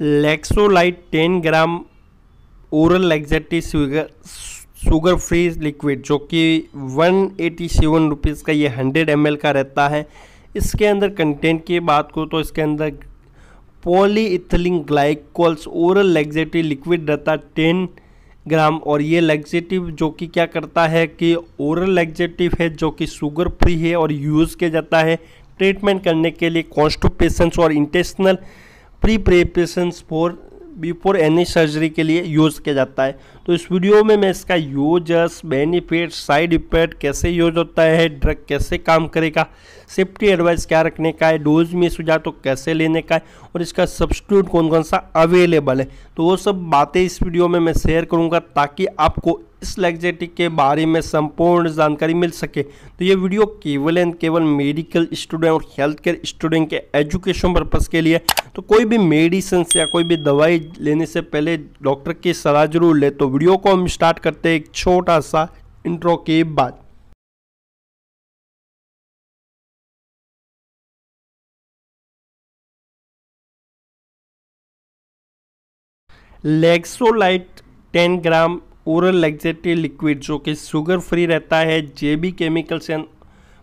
लेक्सोलाइट ten gram oral laxative sugar sugar free liquid जो कि one eighty seven rupees का ये हंड्रेड एम का रहता है इसके अंदर कंटेंट की बात को तो इसके अंदर polyethylene glycols oral laxative liquid रहता है टेन ग्राम और ये लग्जेटिव जो कि क्या करता है कि ओरल लग्जेटिव है जो कि शुगर फ्री है और यूज़ किया जाता है ट्रीटमेंट करने के लिए कॉन्स्टिपेशन और intestinal pre preparation for before any surgery के लिए यूज़ किया जाता है तो इस वीडियो में मैं इसका यूजर्स बेनिफिट साइड इफेक्ट कैसे यूज होता है ड्रग कैसे काम करेगा सेफ्टी एडवाइस क्या रखने का है डोज में सुझाव तो कैसे लेने का है और इसका सब्सिट्यूट कौन कौन सा अवेलेबल है तो वो सब बातें इस वीडियो में मैं शेयर करूँगा ताकि आपको इस लैगजेटिक के बारे में संपूर्ण जानकारी मिल सके तो ये वीडियो केवल एंड केवल मेडिकल स्टूडेंट और हेल्थ केयर स्टूडेंट के एजुकेशन पर्पज़ के लिए तो कोई भी मेडिसिन या कोई भी दवाई लेने से पहले डॉक्टर की सलाह जरूर ले तो वीडियो को हम स्टार्ट करते हैं एक छोटा सा इंट्रो के बाद Laxolite 10 gram oral laxative liquid जो कि शुगर फ्री रहता है जेबी केमिकल्स एंड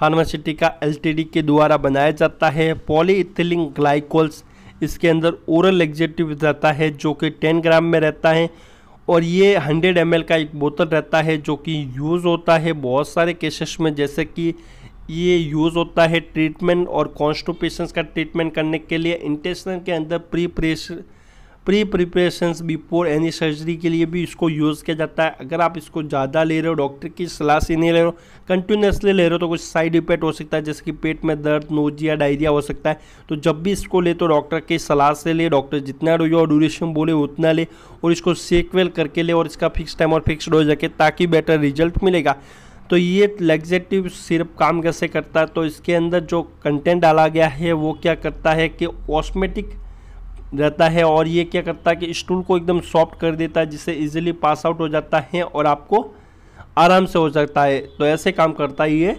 फार्मास्यूटिका डी के द्वारा बनाया जाता है पॉलीइथिलिन ग्लाइकोल्स इसके अंदर ओरल एग्जेटिव रहता है जो कि 10 ग्राम में रहता है और ये 100 एम का एक बोतल रहता है जो कि यूज़ होता है बहुत सारे केसेस में जैसे कि ये यूज़ होता है ट्रीटमेंट और कॉन्स्टोपेशन का ट्रीटमेंट करने के लिए इंटेस्टन के अंदर pre pressure pre preparations before any surgery के लिए भी इसको यूज़ किया जाता है अगर आप इसको ज़्यादा ले रहे हो डॉक्टर की सलाह से नहीं ले रहे हो कंटिन्यूसली ले रहे हो तो कुछ साइड इफेक्ट हो सकता है जैसे कि पेट में दर्द नोजिया डायरिया हो सकता है तो जब भी इसको ले तो डॉक्टर की सलाह से ले डॉक्टर जितना डोजो और ड्यूरेशन बोले उतना ले और इसको सेकवेल करके ले और इसका फिक्स टाइम और फिक्स डोज रखे ताकि बेटर रिजल्ट मिलेगा तो ये लेग्जेटिव सिर्फ काम कैसे करता है तो इसके अंदर जो कंटेंट डाला गया है वो क्या करता है कि ऑस्मेटिक रहता है और ये क्या करता है कि स्टूल को एकदम सॉफ्ट कर देता है जिससे इजीली पास आउट हो जाता है और आपको आराम से हो सकता है तो ऐसे काम करता है ये